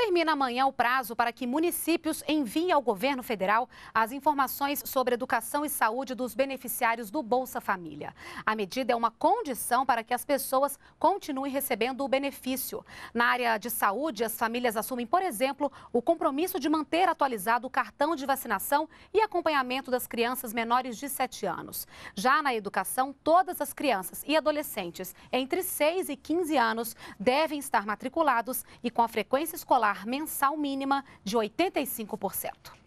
Termina amanhã o prazo para que municípios enviem ao governo federal as informações sobre educação e saúde dos beneficiários do Bolsa Família. A medida é uma condição para que as pessoas continuem recebendo o benefício. Na área de saúde, as famílias assumem, por exemplo, o compromisso de manter atualizado o cartão de vacinação e acompanhamento das crianças menores de 7 anos. Já na educação, todas as crianças e adolescentes entre 6 e 15 anos devem estar matriculados e com a frequência escolar mensal mínima de 85%.